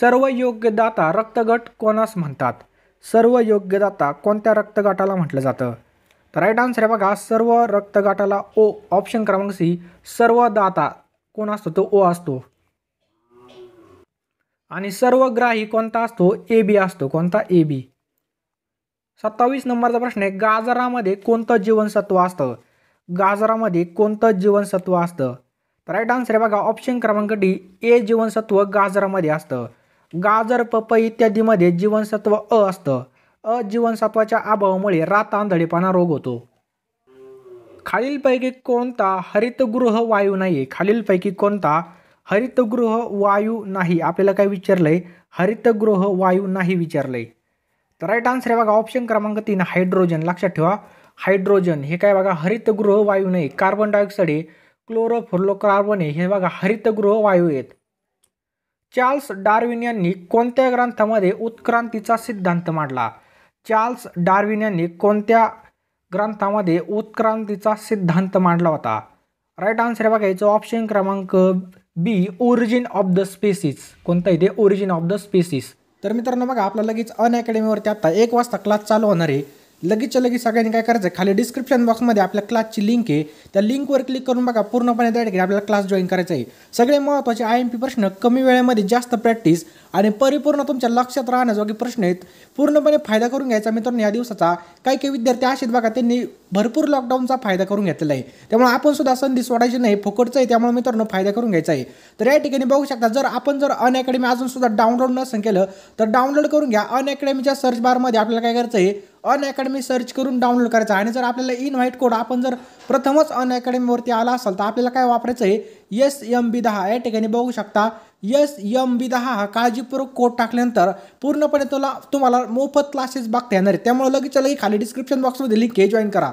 सर्व योग्यदाता रक्तगट कोणास म्हणतात सर्व योग्यदाता कोणत्या रक्तगटाला म्हटलं जातं तर राईट आन्सर आहे बघा सर्व रक्तगटाला ओ ऑप्शन क्रमांक सी सर्व दाता कोण असतो तो ओ असतो आणि सर्व ग्राही कोणता असतो ए बी असतो कोणता ए बी सत्तावीस नंबरचा प्रश्न आहे गाजरामध्ये कोणतं जीवनसत्व असतं गाजरामध्ये कोणतं जीवनसत्व असतं तर राईट आन्सर आहे बघा ऑप्शन क्रमांक डी ए जीवनसत्व गाजरामध्ये असतं गाजर पपई इत्यादीमध्ये जीवनसत्व अ असतं अ जीवनसत्वाच्या अभावामुळे रातांधळेपणा रोग होतो खालीलपैकी कोणता हरितगृह वायू नाही खालीलपैकी कोणता हरितगृह वायू नाही आपल्याला काय विचारलंय हरितगृह वायू नाही विचारलंय तर राईट आन्सर आहे बघा ऑप्शन क्रमांक तीन हायड्रोजन लक्षात ठेवा हायड्रोजन हे काय बघा हरितगृह वायू नाही कार्बन डायऑक्साईड आहे क्लोरोफ्लोकार्बन आहे हे बघा हरितगृह वायू आहेत चार्ल्स डार्विन यांनी कोणत्या ग्रंथामध्ये उत्क्रांतीचा सिद्धांत मांडला चार्ल्स डार्विन यांनी कोणत्या ग्रंथामध्ये उत्क्रांतीचा सिद्धांत मांडला होता राईट आन्सर बघायचं ऑप्शन क्रमांक B origin of the species कोणता इथे ओरिजिन ऑफ द स्पेसिस तर मित्रांनो बघा आपल्या लगेच अन अकॅडमीवरती आता एक वाजता क्लास चालू होणार आहे लगेचच्या लगेच सगळ्यांनी काय करायचं खाली डिस्क्रिप्शन बॉक्समध्ये आपल्या क्लासची लिंक आहे त्या लिंकवर क्लिक करून बघा पूर्णपणे त्या ठिकाणी आपल्याला क्लास जॉईन करायचा आहे सगळे महत्त्वाचे आय एम पी प्रश्न कमी वेळेमध्ये जास्त प्रॅक्टिस आणि परिपूर्ण तुमच्या लक्षात राहण्याजोगे प्रश्न आहेत पूर्णपणे फायदा करून घ्यायचा मित्रांनो या दिवसाचा काही काही विद्यार्थी असे बघा त्यांनी भरपूर लॉकडाऊनचा फायदा करून घेतलेला आहे त्यामुळे आपण सुद्धा संधी सोडायची नाही फुकटचं आहे त्यामुळे मित्रांनो फायदा करून घ्यायचा आहे तर या ठिकाणी बघू शकता जर आपण जर अन अकॅडमी अजून सुद्धा डाउनलोड नसेल केलं तर डाउनलोड करून घ्या अन अकॅडमीच्या सर्च बारमध्ये आपल्याला काय करायचं आहे अन सर्च करून डाउनलोड करायचा आणि जर आपल्याला व्हाईट कोड आपण जर प्रथमच अन आला असाल तर आपल्याला काय वापरायचं आहे एस एम बी दहा या ठिकाणी बघू शकता यस यम बी दहा हा काळजीपूर्वक कोड टाकल्यानंतर पूर्णपणे तुला तुम्हाला मोफत क्लासेस बघता येणार आहे त्यामुळे लगेच लगेच खाली डिस्क्रिप्शन बॉक्समध्ये लिंक आहे जॉईन करा